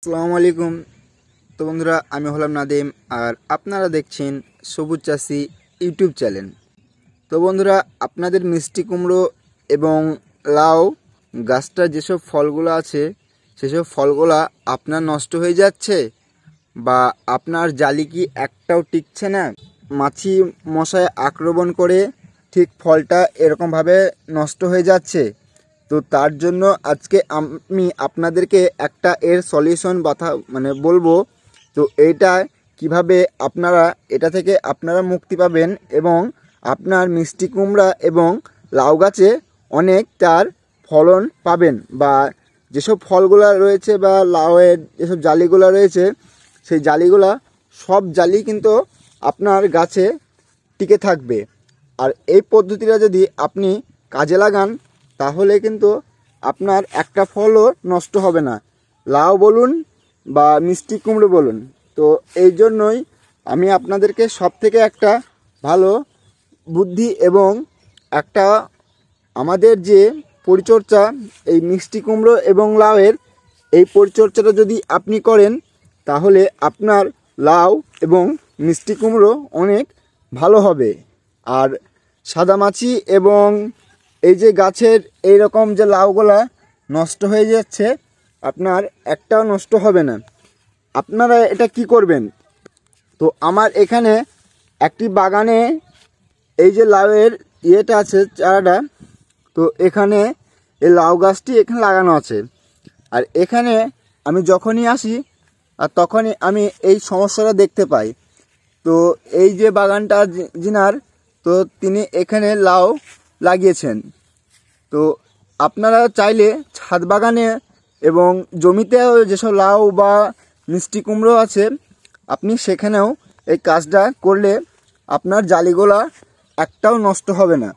আসসালামু আলাইকুম তো বন্ধুরা আমি হলাম নাদিম আর আপনারা দেখছেন সবুজ চাষি ইউটিউব চ্যানেল তো বন্ধুরা আপনাদের মিষ্টি কুমড়ো এবং লাউ গাছটার যেসব ফলগুলো আছে সেসব ফলগুলা আপনার নষ্ট হয়ে যাচ্ছে বা আপনার জালি কি একটাও টিকছে না মাছি মশায় আক্রমণ করে ঠিক ফলটা এরকমভাবে নষ্ট হয়ে যাচ্ছে তো তার জন্য আজকে আমি আপনাদেরকে একটা এর সলিউশন বাথা মানে বলবো তো এটা কিভাবে আপনারা এটা থেকে আপনারা মুক্তি পাবেন এবং আপনার মিষ্টি কুমড়া এবং লাউ গাছে অনেক তার ফলন পাবেন বা যেসব ফলগুলা রয়েছে বা লাউয়ের যেসব জালিগুলা রয়েছে সেই জালিগুলা সব জালি কিন্তু আপনার গাছে টিকে থাকবে আর এই পদ্ধতিটা যদি আপনি কাজে লাগান তাহলে কিন্তু আপনার একটা ফলও নষ্ট হবে না লাউ বলুন বা মিষ্টি কুমড়ো বলুন তো এই জন্যই আমি আপনাদেরকে সব থেকে একটা ভালো বুদ্ধি এবং একটা আমাদের যে পরিচর্যা এই মিষ্টি কুমড়ো এবং লাউয়ের এই পরিচর্চাটা যদি আপনি করেন তাহলে আপনার লাউ এবং মিষ্টি কুমড়ো অনেক ভালো হবে আর সাদামাছি এবং এই যে গাছের এইরকম যে লাউগুলা নষ্ট হয়ে যাচ্ছে আপনার একটাও নষ্ট হবে না আপনারা এটা কি করবেন তো আমার এখানে একটি বাগানে এই যে লাউয়ের ইয়েটা আছে চারাটা তো এখানে এই লাউ গাছটি এখানে লাগানো আছে আর এখানে আমি যখনই আসি আর তখনই আমি এই সমস্যাটা দেখতে পাই তো এই যে বাগানটা জিনার তো তিনি এখানে লাউ লাগিয়েছেন তো আপনারা চাইলে ছাদ বাগানে এবং জমিতে যেসব লাউ বা মিষ্টি কুমড়ো আছে আপনি সেখানেও এই কাজটা করলে আপনার জালিগোলা একটাও নষ্ট হবে না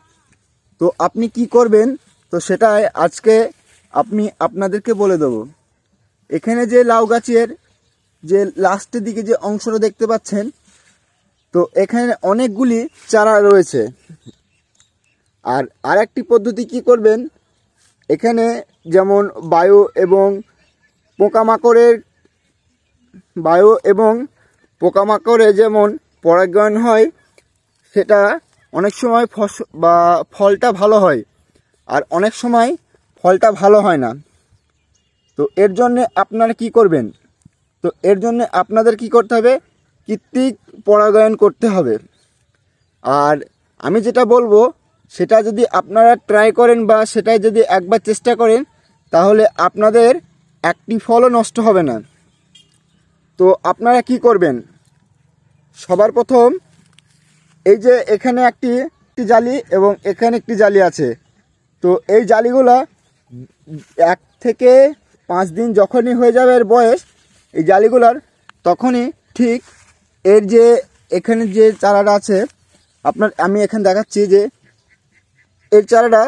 তো আপনি কি করবেন তো সেটাই আজকে আপনি আপনাদেরকে বলে দেব এখানে যে লাউ গাছের যে লাস্টের দিকে যে অংশটা দেখতে পাচ্ছেন তো এখানে অনেকগুলি চারা রয়েছে আর আর একটি পদ্ধতি কি করবেন এখানে যেমন বায়ু এবং পোকামাকড়ের বায়ু এবং পোকামাকড়ে যেমন পরাগায়ন হয় সেটা অনেক সময় ফস বা ফলটা ভালো হয় আর অনেক সময় ফলটা ভালো হয় না তো এর জন্যে আপনারা কি করবেন তো এর জন্যে আপনাদের কি করতে হবে কৃত্রিক পরাগায়ন করতে হবে আর আমি যেটা বলবো সেটা যদি আপনারা ট্রাই করেন বা সেটাই যদি একবার চেষ্টা করেন তাহলে আপনাদের একটি ফলও নষ্ট হবে না তো আপনারা কি করবেন সবার প্রথম এই যে এখানে একটি একটি জালি এবং এখানে একটি জালি আছে তো এই জালিগুলো এক থেকে পাঁচ দিন যখনই হয়ে যাবে এর বয়স এই জালিগুলার তখনই ঠিক এর যে এখানে যে চারাটা আছে আপনার আমি এখানে দেখাচ্ছি যে এর চারাটা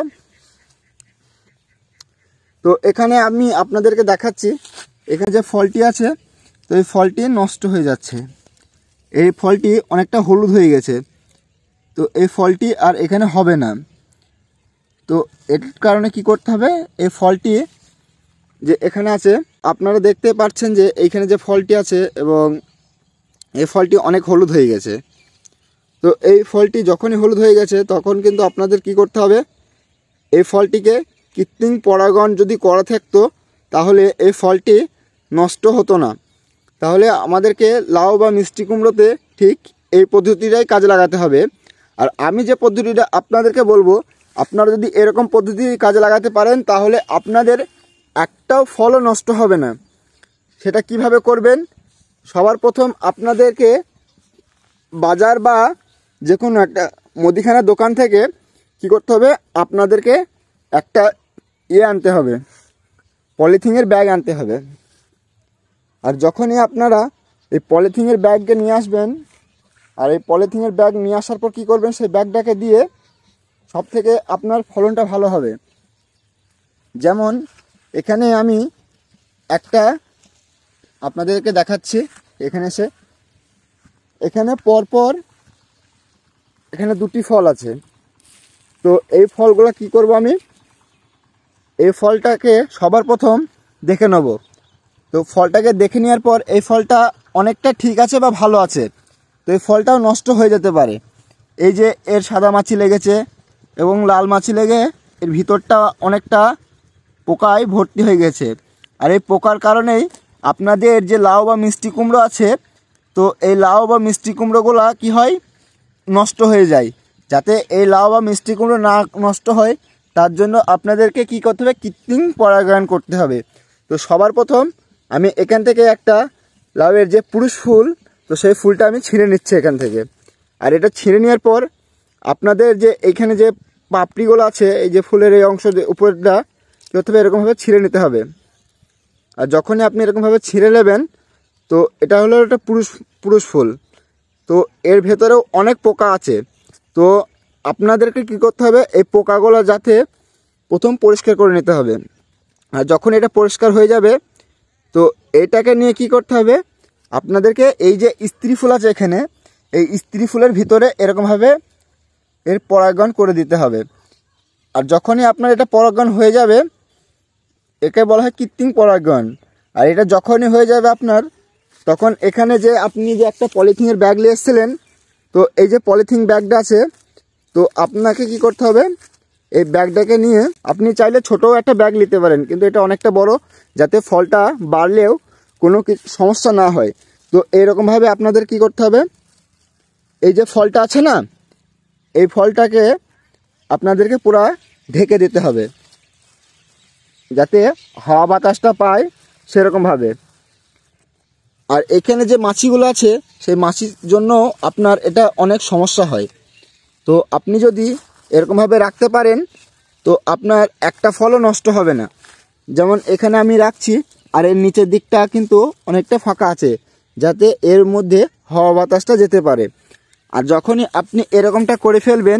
তো এখানে আমি আপনাদেরকে দেখাচ্ছি এখানে যে ফলটি আছে তো এই ফলটি নষ্ট হয়ে যাচ্ছে এই ফলটি অনেকটা হলুদ হয়ে গেছে তো এই ফলটি আর এখানে হবে না তো এর কারণে কি করতে হবে এই ফলটি যে এখানে আছে আপনারা দেখতে পাচ্ছেন যে এইখানে যে ফলটি আছে এবং এই ফলটি অনেক হলুদ হয়ে গেছে তো এই ফলটি যখনই হলুদ হয়ে গেছে তখন কিন্তু আপনাদের কি করতে হবে এই ফলটিকে কৃত্রিম পরাগণ যদি করা থাকতো তাহলে এই ফলটি নষ্ট হতো না তাহলে আমাদেরকে লাউ বা মিষ্টি কুমড়োতে ঠিক এই পদ্ধতিটাই কাজে লাগাতে হবে আর আমি যে পদ্ধতিটা আপনাদেরকে বলবো আপনারা যদি এরকম পদ্ধতি কাজে লাগাতে পারেন তাহলে আপনাদের একটাও ফলও নষ্ট হবে না সেটা কিভাবে করবেন সবার প্রথম আপনাদেরকে বাজার বা যে কোনো একটা মুদিখানার দোকান থেকে কি করতে হবে আপনাদেরকে একটা ইয়ে আনতে হবে পলিথিনের ব্যাগ আনতে হবে আর যখনই আপনারা এই পলিথিনের ব্যাগকে নিয়ে আসবেন আর এই পলিথিনের ব্যাগ নিয়ে আসার পর কী করবেন সেই ব্যাগটাকে দিয়ে সব থেকে আপনার ফলনটা ভালো হবে যেমন এখানে আমি একটা আপনাদেরকে দেখাচ্ছি এখানে এসে এখানে পরপর এখানে দুটি ফল আছে তো এই ফলগুলো কি করব আমি এই ফলটাকে সবার প্রথম দেখে নেব তো ফলটাকে দেখে নেওয়ার পর এই ফলটা অনেকটা ঠিক আছে বা ভালো আছে তো এই ফলটাও নষ্ট হয়ে যেতে পারে এই যে এর সাদা মাছি লেগেছে এবং লাল মাছি লেগে এর ভিতরটা অনেকটা পোকায় ভর্তি হয়ে গেছে আর এই পোকার কারণেই আপনাদের যে লাউ বা মিষ্টি কুমড়ো আছে তো এই লাউ বা মিষ্টি কুমড়োগুলা কি হয় নষ্ট হয়ে যায় যাতে এই লাউ বা মিষ্টি কুমড়ো না নষ্ট হয় তার জন্য আপনাদেরকে কী করতে হবে কৃত্রিম পরাগায়ন করতে হবে তো সবার প্রথম আমি এখান থেকে একটা লাউয়ের যে পুরুষ ফুল তো সেই ফুলটা আমি ছিঁড়ে নিচ্ছি এখান থেকে আর এটা ছিঁড়ে নেওয়ার পর আপনাদের যে এইখানে যে পাপড়িগুলো আছে এই যে ফুলের এই অংশ উপরটা কী করতে হবে এরকমভাবে ছিঁড়ে নিতে হবে আর যখনই আপনি এরকমভাবে ছিঁড়ে নেবেন তো এটা হলো একটা পুরুষ পুরুষ ফুল তো এর ভেতরেও অনেক পোকা আছে তো আপনাদেরকে কি করতে হবে এই পোকাগুলো যাতে প্রথম পরিষ্কার করে নিতে হবে আর যখন এটা পরিষ্কার হয়ে যাবে তো এটাকে নিয়ে কি করতে হবে আপনাদেরকে এই যে স্ত্রী ফুল আছে এখানে এই স্ত্রী ফুলের ভিতরে এরকমভাবে এর পরাগণ করে দিতে হবে আর যখনই আপনার এটা পরাগণ হয়ে যাবে একে বলা হয় কৃত্রিম পরাগণ আর এটা যখনই হয়ে যাবে আপনার তখন এখানে যে আপনি যে একটা পলিথিনের ব্যাগ নিয়ে এসেছিলেন তো এই যে পলিথিন ব্যাগটা আছে তো আপনাকে কি করতে হবে এই ব্যাগটাকে নিয়ে আপনি চাইলে ছোট একটা ব্যাগ নিতে পারেন কিন্তু এটা অনেকটা বড় যাতে ফলটা বাড়লেও কোনো সমস্যা না হয় তো এইরকমভাবে আপনাদের কি করতে হবে এই যে ফলটা আছে না এই ফলটাকে আপনাদেরকে পুরা ঢেকে দিতে হবে যাতে হাওয়া বাতাসটা পায় সেরকমভাবে আর এখানে যে মাছিগুলো আছে সেই মাছির জন্য আপনার এটা অনেক সমস্যা হয় তো আপনি যদি এরকমভাবে রাখতে পারেন তো আপনার একটা ফলও নষ্ট হবে না যেমন এখানে আমি রাখছি আর এর নিচের দিকটা কিন্তু অনেকটা ফাঁকা আছে যাতে এর মধ্যে হাওয়া বাতাসটা যেতে পারে আর যখনই আপনি এরকমটা করে ফেলবেন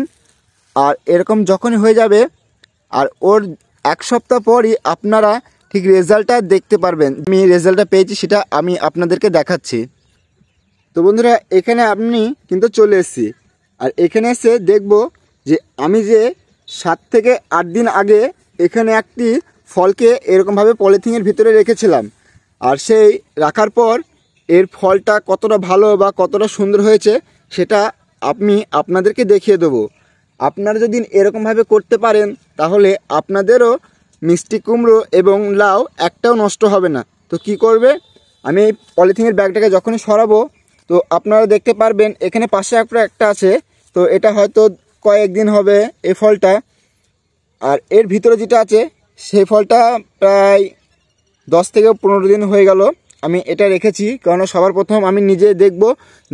আর এরকম যখনই হয়ে যাবে আর ওর এক সপ্তাহ পরই আপনারা ঠিক রেজাল্টটা দেখতে পারবেন আমি রেজাল্টটা পেয়েছি সেটা আমি আপনাদেরকে দেখাচ্ছি তো বন্ধুরা এখানে আপনি কিন্তু চলে এসেছি আর এখানে এসে দেখব যে আমি যে সাত থেকে আট দিন আগে এখানে একটি ফলকে এরকমভাবে পলিথিনের ভিতরে রেখেছিলাম আর সেই রাখার পর এর ফলটা কতটা ভালো বা কতটা সুন্দর হয়েছে সেটা আমি আপনাদেরকে দেখিয়ে দেবো আপনারা যদি এরকমভাবে করতে পারেন তাহলে আপনাদেরও মিষ্টি কুমড়ো এবং লাউ একটাও নষ্ট হবে না তো কি করবে আমি এই পলিথিনের ব্যাগটাকে যখনই সরাবো তো আপনারা দেখতে পারবেন এখানে পাশে একটা একটা আছে তো এটা হয়তো কয়েকদিন হবে এই ফলটা আর এর ভিতরে যেটা আছে সেই ফলটা প্রায় দশ থেকে পনেরো দিন হয়ে গেল আমি এটা রেখেছি কারণ সবার প্রথম আমি নিজে দেখব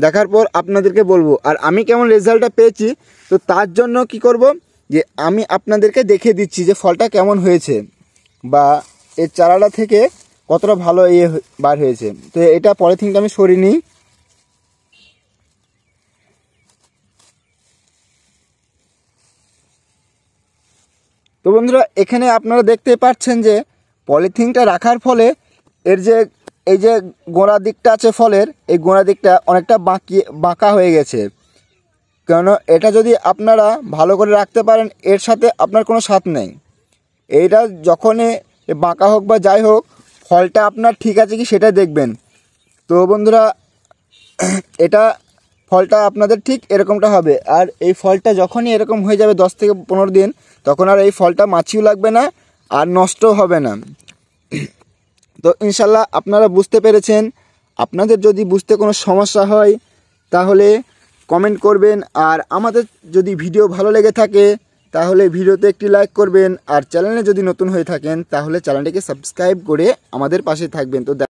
দেখার পর আপনাদেরকে বলবো আর আমি কেমন রেজাল্টটা পেয়েছি তো তার জন্য কি করব যে আমি আপনাদেরকে দেখে দিচ্ছি যে ফলটা কেমন হয়েছে বা এর চারাটা থেকে কতটা ভালো ইয়ে বার হয়েছে তো এটা পলিথিনটা আমি সরিয়ে নিই তো বন্ধুরা এখানে আপনারা দেখতে পাচ্ছেন যে পলিথিনটা রাখার ফলে এর যে এই যে গোড়া দিকটা আছে ফলের এই গোড়া দিকটা অনেকটা বাঁকিয়ে বাঁকা হয়ে গেছে কেন এটা যদি আপনারা ভালো করে রাখতে পারেন এর সাথে আপনার কোনো স্বাদ নেই এইটা যখনই বাঁকা হোক বা যাই হোক ফলটা আপনার ঠিক আছে কি সেটা দেখবেন তো বন্ধুরা এটা ফলটা আপনাদের ঠিক এরকমটা হবে আর এই ফলটা যখনই এরকম হয়ে যাবে দশ থেকে পনেরো দিন তখন আর এই ফলটা মাছিও লাগবে না আর নষ্ট হবে না তো ইনশাল্লাহ আপনারা বুঝতে পেরেছেন আপনাদের যদি বুঝতে কোনো সমস্যা হয় তাহলে কমেন্ট করবেন আর আমাদের যদি ভিডিও ভালো লেগে থাকে তাহলে ভিডিওতে একটি লাইক করবেন আর চ্যানেলে যদি নতুন হয়ে থাকেন তাহলে চ্যানেলটিকে সাবস্ক্রাইব করে আমাদের পাশে থাকবেন তো